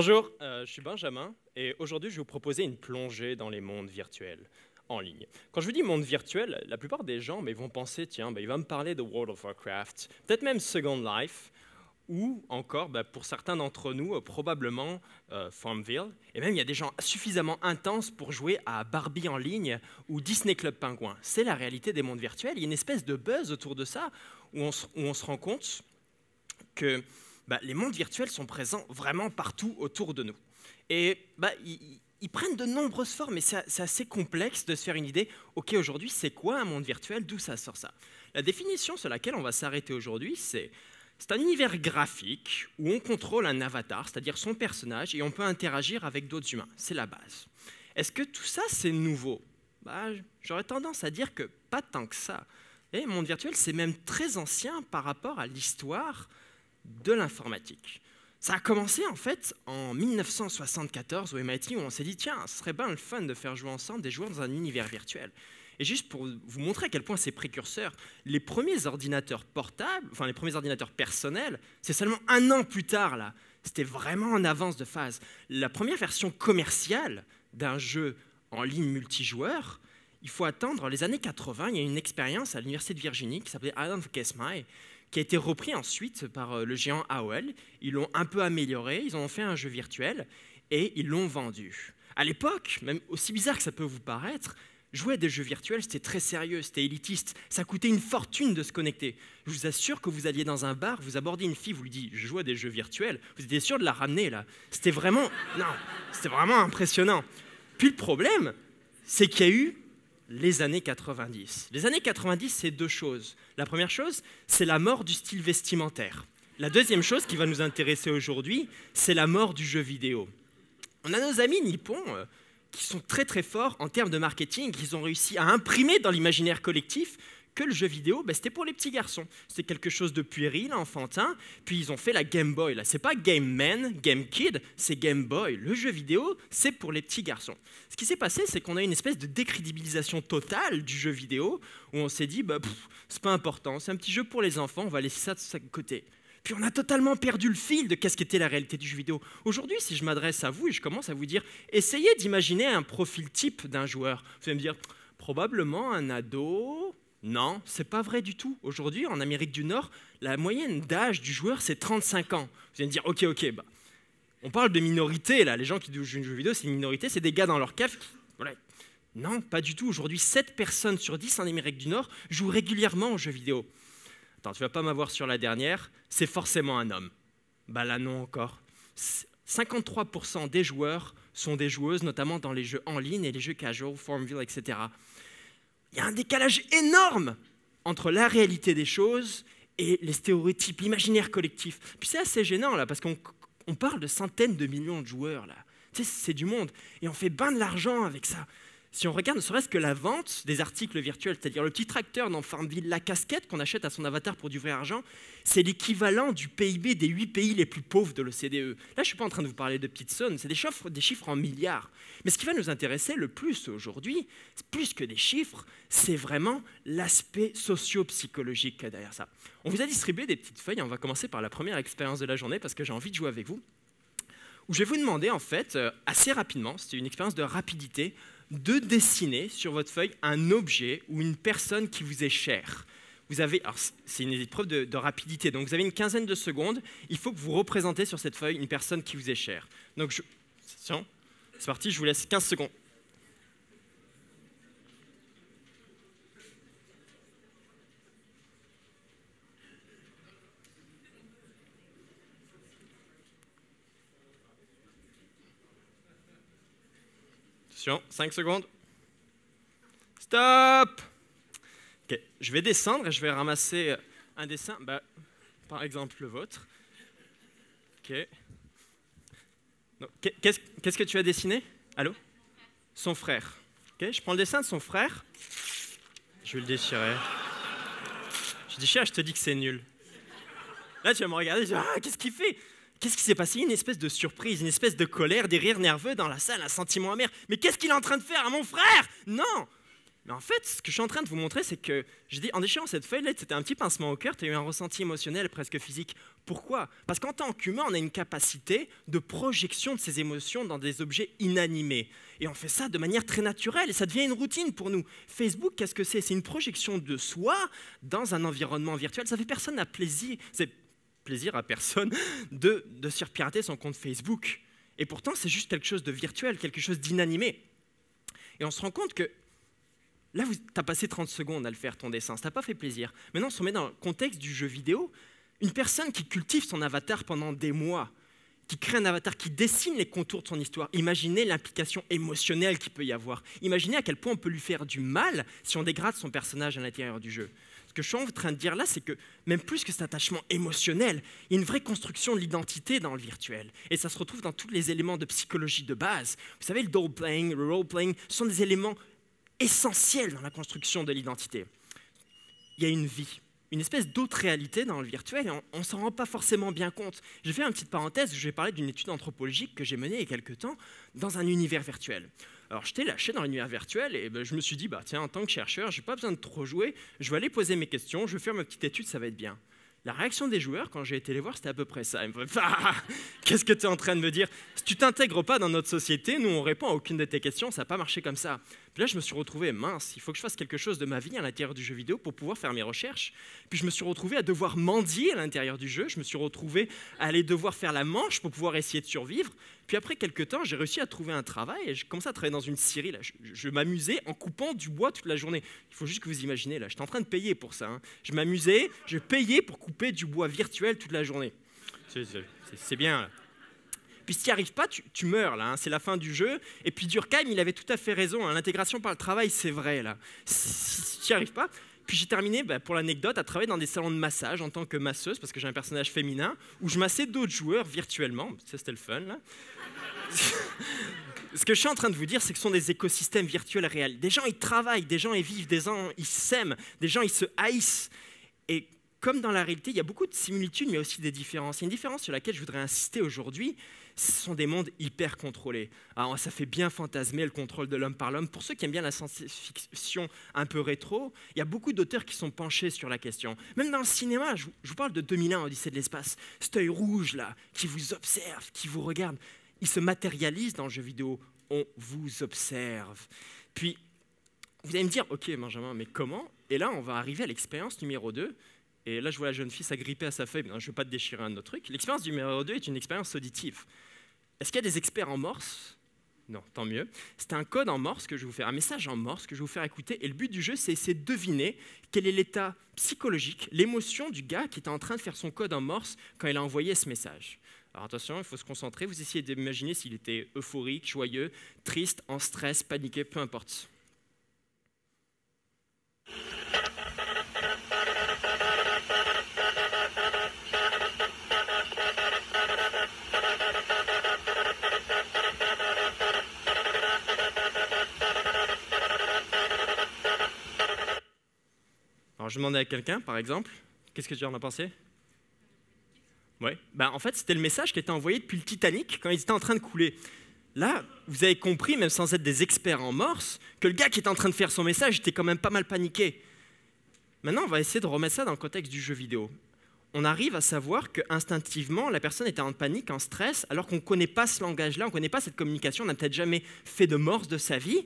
Bonjour, euh, je suis Benjamin et aujourd'hui je vais vous proposer une plongée dans les mondes virtuels en ligne. Quand je vous dis monde virtuel, la plupart des gens mais, ben, vont penser, tiens, ben, il va me parler de World of Warcraft, peut-être même Second Life, ou encore, ben, pour certains d'entre nous, euh, probablement euh, Farmville. Et même, il y a des gens suffisamment intenses pour jouer à Barbie en ligne ou Disney Club Pingouin. C'est la réalité des mondes virtuels. Il y a une espèce de buzz autour de ça où on se rend compte que bah, les mondes virtuels sont présents vraiment partout autour de nous. Et bah, ils, prennent de nombreuses formes et c'est assez complexe de se faire une idée, ok aujourd'hui c'est quoi un monde virtuel, d'où ça sort ça La définition sur laquelle on va s'arrêter aujourd'hui c'est c'est un univers graphique où on contrôle un avatar, c'est-à-dire son personnage, et on peut interagir avec d'autres humains. C'est la base. Est-ce que tout ça, c'est nouveau bah, J'aurais tendance à dire que pas tant que ça. Et monde virtuel, c'est même très ancien par rapport à l'histoire de l'informatique. Ça a commencé en fait en 1974 au MIT où on s'est dit tiens, ce serait bien le fun de faire jouer ensemble des joueurs dans un univers virtuel. Et juste pour vous montrer à quel point c'est précurseur, les premiers ordinateurs portables, enfin les premiers ordinateurs personnels, c'est seulement un an plus tard là. C'était vraiment en avance de phase. La première version commerciale d'un jeu en ligne multijoueur, il faut attendre les années 80. Il y a une expérience à l'université de Virginie qui s'appelait Adam Guess My, qui a été repris ensuite par euh, le géant AOL. Ils l'ont un peu amélioré, ils ont fait un jeu virtuel et ils l'ont vendu. À l'époque, même aussi bizarre que ça peut vous paraître, jouer à des jeux virtuels, c'était très sérieux, c'était élitiste, ça coûtait une fortune de se connecter. Je vous assure que vous alliez dans un bar, vous abordiez une fille, vous lui dites « je joue à des jeux virtuels », vous étiez sûr de la ramener là. C'était vraiment... Non, c'était vraiment impressionnant. Puis le problème, c'est qu'il y a eu les années 90. Les années 90, c'est deux choses. La première chose, c'est la mort du style vestimentaire. La deuxième chose qui va nous intéresser aujourd'hui, c'est la mort du jeu vidéo. On a nos amis nippons euh, qui sont très très forts en termes de marketing. Ils ont réussi à imprimer dans l'imaginaire collectif que le jeu vidéo, ben, c'était pour les petits garçons. C'était quelque chose de puéril, enfantin. Puis ils ont fait la Game Boy. Là, c'est pas Game Man, Game Kid, c'est Game Boy. Le jeu vidéo, c'est pour les petits garçons. Ce qui s'est passé, c'est qu'on a une espèce de décrédibilisation totale du jeu vidéo, où on s'est dit, bah, c'est pas important, c'est un petit jeu pour les enfants, on va laisser ça de côté. Puis on a totalement perdu le fil de qu'est-ce qu'était la réalité du jeu vidéo. Aujourd'hui, si je m'adresse à vous et je commence à vous dire, essayez d'imaginer un profil type d'un joueur. Vous allez me dire, probablement un ado, non, c'est pas vrai du tout. Aujourd'hui, en Amérique du Nord, la moyenne d'âge du joueur, c'est 35 ans. Vous allez me dire, ok, ok, bah, on parle de minorité, là. Les gens qui jouent une jeu vidéo, c'est une minorité, c'est des gars dans leur cave. Non, pas du tout. Aujourd'hui, 7 personnes sur 10 en Amérique du Nord jouent régulièrement aux jeux vidéo. Attends, tu vas pas m'avoir sur la dernière, c'est forcément un homme. Bah là, non encore. 53% des joueurs sont des joueuses, notamment dans les jeux en ligne et les jeux casual, formville, etc il y a un décalage énorme entre la réalité des choses et les stéréotypes, l'imaginaire collectif. Puis c'est assez gênant, là, parce qu'on parle de centaines de millions de joueurs, là. c'est du monde. Et on fait bain de l'argent avec ça si on regarde ne serait-ce que la vente des articles virtuels, c'est-à-dire le petit tracteur dans Farmville, la casquette qu'on achète à son avatar pour du vrai argent, c'est l'équivalent du PIB des huit pays les plus pauvres de l'OCDE. Là, je ne suis pas en train de vous parler de petites sommes, c'est des chiffres, des chiffres en milliards. Mais ce qui va nous intéresser le plus aujourd'hui, plus que des chiffres, c'est vraiment l'aspect socio-psychologique derrière ça. On vous a distribué des petites feuilles, on va commencer par la première expérience de la journée parce que j'ai envie de jouer avec vous, où je vais vous demander en fait, euh, assez rapidement, c'est une expérience de rapidité, de dessiner sur votre feuille un objet ou une personne qui vous est chère. Vous avez, c'est une épreuve de, de, rapidité, donc vous avez une quinzaine de secondes. Il faut que vous représentez sur cette feuille une personne qui vous est chère. Donc, c'est parti, je vous laisse 15 secondes. 5 secondes. Stop Ok, Je vais descendre et je vais ramasser euh, un dessin, bah, par exemple le vôtre. Ok. Qu'est-ce que tu as dessiné Allô Son frère. Ok, Je prends le dessin de son frère. Je vais le déchirer. Je déchire, je te dis que c'est nul. Là, tu vas me regarder, ah, qu'est-ce qu'il fait Qu'est-ce qui s'est passé Une espèce de surprise, une espèce de colère, des rires nerveux dans la salle, un sentiment amer. Mais qu'est-ce qu'il est en train de faire à mon frère Non Mais en fait, ce que je suis en train de vous montrer, c'est que j'ai dit, en déchirant cette feuille, c'était un petit pincement au cœur, tu as eu un ressenti émotionnel presque physique. Pourquoi Parce qu'en tant qu'humain, on a une capacité de projection de ses émotions dans des objets inanimés. Et on fait ça de manière très naturelle, et ça devient une routine pour nous. Facebook, qu'est-ce que c'est C'est une projection de soi dans un environnement virtuel. Ça fait personne à plaisir plaisir à personne de, de surpirater son compte Facebook. Et pourtant, c'est juste quelque chose de virtuel, quelque chose d'inanimé. Et on se rend compte que là, tu as passé 30 secondes à le faire, ton dessin, ça t'a pas fait plaisir. Maintenant, on se met dans le contexte du jeu vidéo. Une personne qui cultive son avatar pendant des mois, qui crée un avatar, qui dessine les contours de son histoire. Imaginez l'implication émotionnelle qu'il peut y avoir. Imaginez à quel point on peut lui faire du mal si on dégrade son personnage à l'intérieur du jeu ce que je suis en train de dire là, c'est que même plus que cet attachement émotionnel, il y a une vraie construction de l'identité dans le virtuel. Et ça se retrouve dans tous les éléments de psychologie de base. Vous savez, le role-playing, le role-playing sont des éléments essentiels dans la construction de l'identité. Il y a une vie, une espèce d'autre réalité dans le virtuel et on ne s'en rend pas forcément bien compte. Je vais faire une petite parenthèse, je vais parler d'une étude anthropologique que j'ai menée il y a quelques temps dans un univers virtuel. Alors j'étais lâché dans l'univers virtuel et ben, je me suis dit, bah, tiens, en tant que chercheur, je n'ai pas besoin de trop jouer, je vais aller poser mes questions, je vais faire ma petite étude, ça va être bien. La réaction des joueurs, quand j'ai été les voir, c'était à peu près ça. me ah, Qu'est-ce que tu es en train de me dire Si tu t'intègres pas dans notre société, nous, on répond à aucune de tes questions, ça n'a pas marché comme ça. Puis là, je me suis retrouvé, mince, il faut que je fasse quelque chose de ma vie à l'intérieur du jeu vidéo pour pouvoir faire mes recherches. Puis je me suis retrouvé à devoir mendier à l'intérieur du jeu, je me suis retrouvé à aller devoir faire la manche pour pouvoir essayer de survivre. Puis après quelques temps, j'ai réussi à trouver un travail et je commençais à travailler dans une scierie. Là. Je, m'amusais en coupant du bois toute la journée. Il faut juste que vous imaginez, là, j'étais en train de payer pour ça. Hein. Je m'amusais, je payais pour couper du bois virtuel toute la journée. C'est bien. Puis si tu n'y arrives pas, tu, meurs là, hein. c'est la fin du jeu. Et puis Durkheim, il avait tout à fait raison, hein. l'intégration par le travail, c'est vrai là. Si, tu n'y arrives pas. Puis j'ai terminé, bah, pour l'anecdote, à travailler dans des salons de massage en tant que masseuse, parce que j'ai un personnage féminin, où je massais d'autres joueurs virtuellement, c'était le fun là. ce que je suis en train de vous dire, c'est que ce sont des écosystèmes virtuels réels. Des gens, ils travaillent, des gens, ils vivent, des gens, ils s'aiment, des gens, ils se haïssent. Et comme dans la réalité, il y a beaucoup de similitudes, mais aussi des différences. Il y a une différence sur laquelle je voudrais insister aujourd'hui, ce sont des mondes hyper contrôlés. Alors, ah, oh, ça fait bien fantasmer le contrôle de l'homme par l'homme. Pour ceux qui aiment bien la science-fiction un peu rétro, il y a beaucoup d'auteurs qui sont penchés sur la question. Même dans le cinéma, je vous parle de 2001, Odyssée de l'espace, cet œil rouge là, qui vous observe, qui vous regarde il se matérialise dans le jeu vidéo. On vous observe. Puis, vous allez me dire, OK, Benjamin, mais comment Et là, on va arriver à l'expérience numéro 2. Et là, je vois la jeune fille s'agripper à sa feuille. je ne veux pas te déchirer un autre truc. L'expérience numéro 2 est une expérience auditive. Est-ce qu'il y a des experts en morse Non, tant mieux. C'est un code en morse que je vais vous faire, un message en morse que je vais vous faire écouter. Et le but du jeu, c'est de deviner quel est l'état psychologique, l'émotion du gars qui était en train de faire son code en morse quand il a envoyé ce message. Alors attention, il faut se concentrer. Vous essayez d'imaginer s'il était euphorique, joyeux, triste, en stress, paniqué, peu importe. Alors je demandais à quelqu'un, par exemple, qu'est-ce que tu en as pensé Ouais, Ben, en fait, c'était le message qui était envoyé depuis le Titanic quand ils étaient en train de couler. Là, vous avez compris, même sans être des experts en morse, que le gars qui était en train de faire son message était quand même pas mal paniqué. Maintenant, on va essayer de remettre ça dans le contexte du jeu vidéo. On arrive à savoir qu'instinctivement, la personne était en panique, en stress, alors qu'on ne connaît pas ce langage-là, on ne connaît pas cette communication, on n'a peut-être jamais fait de morse de sa vie.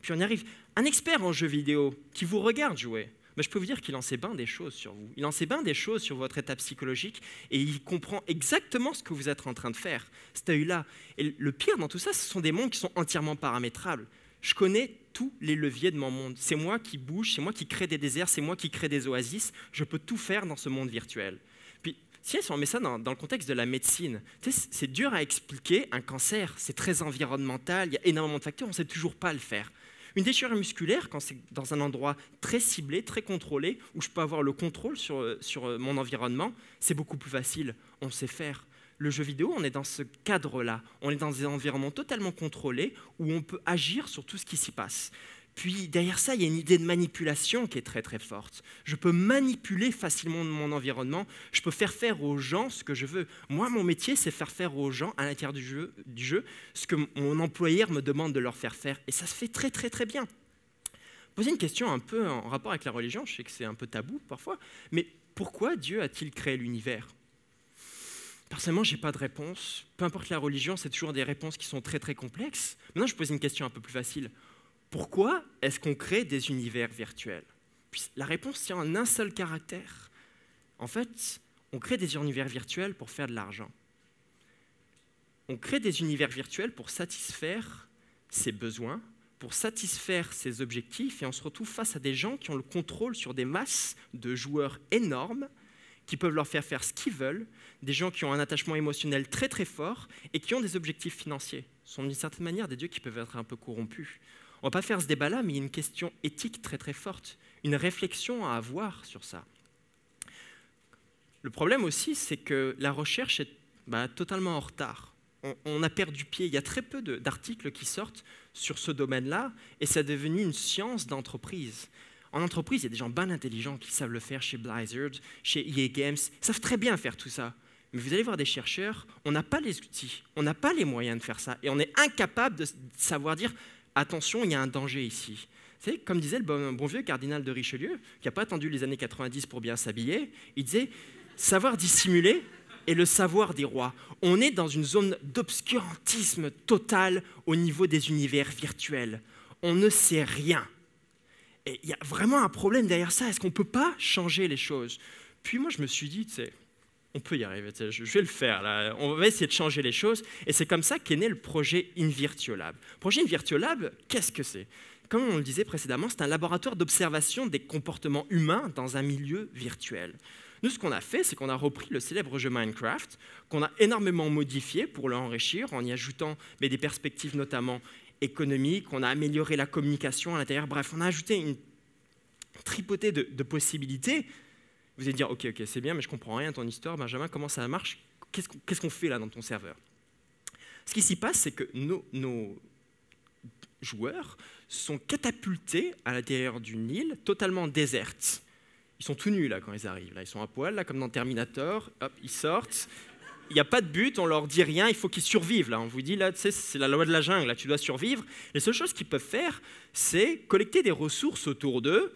Puis on y arrive. Un expert en jeu vidéo qui vous regarde jouer, mais je peux vous dire qu'il en sait bien des choses sur vous. Il en sait bien des choses sur votre état psychologique et il comprend exactement ce que vous êtes en train de faire. C'est à là. Et le pire dans tout ça, ce sont des mondes qui sont entièrement paramétrables. Je connais tous les leviers de mon monde. C'est moi qui bouge, c'est moi qui crée des déserts, c'est moi qui crée des oasis. Je peux tout faire dans ce monde virtuel. Puis, si on met ça dans, dans le contexte de la médecine, c'est dur à expliquer un cancer, c'est très environnemental, il y a énormément de facteurs, on ne sait toujours pas le faire. Une déchirure musculaire, quand c'est dans un endroit très ciblé, très contrôlé, où je peux avoir le contrôle sur, euh, sur euh, mon environnement, c'est beaucoup plus facile, on sait faire. Le jeu vidéo, on est dans ce cadre-là, on est dans des environnements totalement contrôlés où on peut agir sur tout ce qui s'y passe. Puis derrière ça, il y a une idée de manipulation qui est très très forte. Je peux manipuler facilement mon environnement, je peux faire faire aux gens ce que je veux. Moi, mon métier, c'est faire faire aux gens à l'intérieur du jeu, du jeu, ce que mon employeur me demande de leur faire faire. Et ça se fait très très très bien. Poser une question un peu en rapport avec la religion, je sais que c'est un peu tabou parfois, mais pourquoi Dieu a-t-il créé l'univers Personnellement, je n'ai pas de réponse. Peu importe la religion, c'est toujours des réponses qui sont très très complexes. Maintenant, je pose une question un peu plus facile. Pourquoi est-ce qu'on crée des univers virtuels Puis La réponse tient en un seul caractère. En fait, on crée des univers virtuels pour faire de l'argent. On crée des univers virtuels pour satisfaire ses besoins, pour satisfaire ses objectifs, et on se retrouve face à des gens qui ont le contrôle sur des masses de joueurs énormes qui peuvent leur faire faire ce qu'ils veulent, des gens qui ont un attachement émotionnel très très fort et qui ont des objectifs financiers. Ce sont d'une certaine manière des dieux qui peuvent être un peu corrompus. On ne va pas faire ce débat-là, mais il y a une question éthique très très forte, une réflexion à avoir sur ça. Le problème aussi, c'est que la recherche est bah, totalement en retard. On, a perdu pied. Il y a très peu d'articles qui sortent sur ce domaine-là, et ça est devenu une science d'entreprise. En entreprise, il y a des gens bien intelligents qui savent le faire chez Blizzard, chez EA Games, ils savent très bien faire tout ça. Mais vous allez voir des chercheurs, on n'a pas les outils, on n'a pas les moyens de faire ça, et on est incapable de savoir dire attention, il y a un danger ici. C'est comme disait le bon, vieux cardinal de Richelieu, qui n'a pas attendu les années 90 pour bien s'habiller, il disait savoir dissimuler est le savoir des rois. On est dans une zone d'obscurantisme total au niveau des univers virtuels. On ne sait rien. Et il y a vraiment un problème derrière ça. Est-ce qu'on ne peut pas changer les choses Puis moi, je me suis dit, tu sais, on peut y arriver, je vais le faire, on va essayer de changer les choses. Et c'est comme ça qu'est né le projet Invirtuolab. projet Invirtuolab, qu'est-ce que c'est Comme on le disait précédemment, c'est un laboratoire d'observation des comportements humains dans un milieu virtuel. Nous, ce qu'on a fait, c'est qu'on a repris le célèbre jeu Minecraft, qu'on a énormément modifié pour l'enrichir en y ajoutant des perspectives notamment économiques, on a amélioré la communication à l'intérieur, bref, on a ajouté une tripotée de possibilités vous allez dire, ok, ok, c'est bien, mais je comprends rien à ton histoire, Benjamin, comment ça marche Qu'est-ce qu'on fait là dans ton serveur Ce qui s'y passe, c'est que nos, joueurs sont catapultés à l'intérieur d'une île totalement déserte. Ils sont tout nus là quand ils arrivent, là ils sont à poil, là comme dans Terminator, hop, ils sortent, il n'y a pas de but, on leur dit rien, il faut qu'ils survivent. Là, on vous dit, là, c'est la loi de la jungle, là, tu dois survivre. Les seules choses qu'ils peuvent faire, c'est collecter des ressources autour d'eux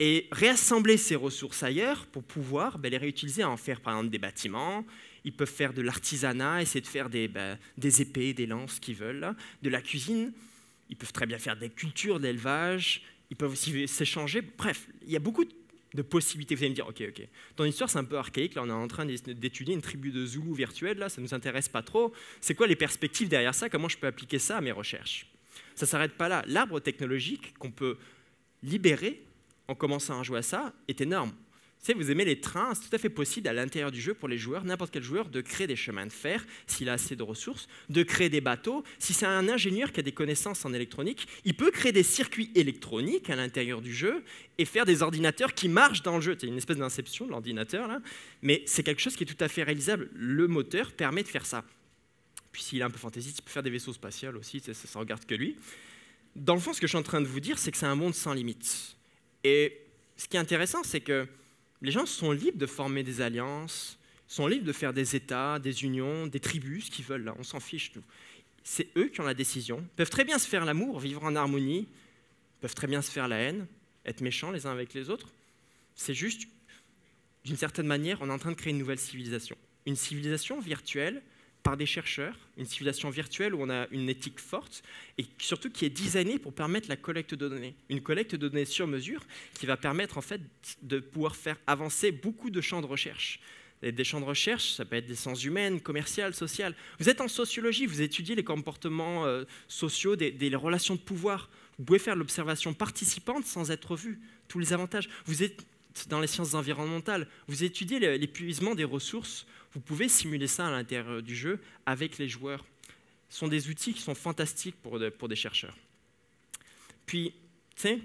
et réassembler ces ressources ailleurs pour pouvoir ben, les réutiliser à en faire par exemple des bâtiments. Ils peuvent faire de l'artisanat, essayer de faire des, ben, épées, des lances qu'ils veulent, de la cuisine. Ils peuvent très bien faire des cultures, de l'élevage. Ils peuvent aussi s'échanger. Bref, il y a beaucoup de possibilités. Vous allez me dire, ok, ok. Ton histoire, c'est un peu archaïque. Là, on est en train d'étudier une tribu de Zoulous virtuelle. Là, ça ne nous intéresse pas trop. C'est quoi les perspectives derrière ça Comment je peux appliquer ça à mes recherches Ça ne s'arrête pas là. L'arbre technologique qu'on peut libérer en commençant à jouer à ça est énorme. Vous, vous aimez les trains, c'est tout à fait possible à l'intérieur du jeu pour les joueurs, n'importe quel joueur, de créer des chemins de fer s'il a assez de ressources, de créer des bateaux. Si c'est un ingénieur qui a des connaissances en électronique, il peut créer des circuits électroniques à l'intérieur du jeu et faire des ordinateurs qui marchent dans le jeu. C'est une espèce d'inception de l'ordinateur, là. Mais c'est quelque chose qui est tout à fait réalisable. Le moteur permet de faire ça. Puis s'il est un peu fantaisiste, il peut faire des vaisseaux spatiaux aussi, ça ne regarde que lui. Dans le fond, ce que je suis en train de vous dire, c'est que c'est un monde sans limites. Et ce qui est intéressant, c'est que les gens sont libres de former des alliances, sont libres de faire des États, des unions, des tribus, ce qu'ils veulent, là, on s'en fiche, nous. C'est eux qui ont la décision. peuvent très bien se faire l'amour, vivre en harmonie, peuvent très bien se faire la haine, être méchants les uns avec les autres. C'est juste, d'une certaine manière, on est en train de créer une nouvelle civilisation. Une civilisation virtuelle par des chercheurs, une civilisation virtuelle où on a une éthique forte et surtout qui est designée pour permettre la collecte de données. Une collecte de données sur mesure qui va permettre en fait de pouvoir faire avancer beaucoup de champs de recherche. des champs de recherche, ça peut être des sciences humaines, commerciales, sociales. Vous êtes en sociologie, vous étudiez les comportements euh, sociaux, des, relations de pouvoir. Vous pouvez faire l'observation participante sans être vu. Tous les avantages. Vous êtes dans les sciences environnementales. Vous étudiez l'épuisement des ressources, vous pouvez simuler ça à l'intérieur du jeu avec les joueurs. Ce sont des outils qui sont fantastiques pour, des chercheurs. Puis,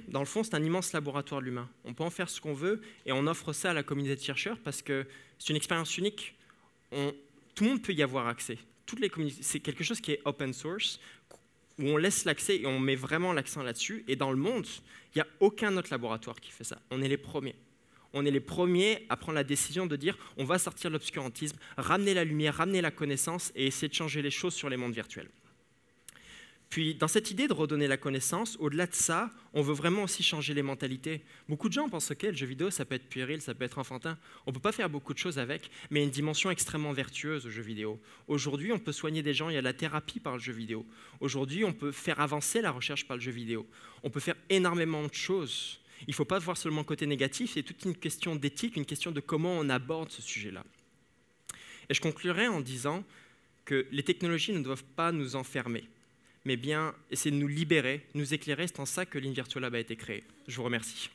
dans le fond, c'est un immense laboratoire de l'humain. On peut en faire ce qu'on veut et on offre ça à la communauté de chercheurs parce que c'est une expérience unique. tout le monde peut y avoir accès. c'est quelque chose qui est open source, où on laisse l'accès et on met vraiment l'accent là-dessus. Et dans le monde, il n'y a aucun autre laboratoire qui fait ça. On est les premiers on est les premiers à prendre la décision de dire on va sortir l'obscurantisme, ramener la lumière, ramener la connaissance et essayer de changer les choses sur les mondes virtuels. Puis, dans cette idée de redonner la connaissance, au-delà de ça, on veut vraiment aussi changer les mentalités. Beaucoup de gens pensent que le jeu vidéo, ça peut être puéril, ça peut être enfantin. On ne peut pas faire beaucoup de choses avec, mais il y a une dimension extrêmement vertueuse au jeu vidéo. Aujourd'hui, on peut soigner des gens, il y a la thérapie par le jeu vidéo. Aujourd'hui, on peut faire avancer la recherche par le jeu vidéo. On peut faire énormément de choses il ne faut pas voir seulement le côté négatif, c'est toute une question d'éthique, une question de comment on aborde ce sujet-là. Et je conclurai en disant que les technologies ne doivent pas nous enfermer, mais bien essayer de nous libérer, nous éclairer. C'est en ça que l'Invirtual Lab a été créé. Je vous remercie.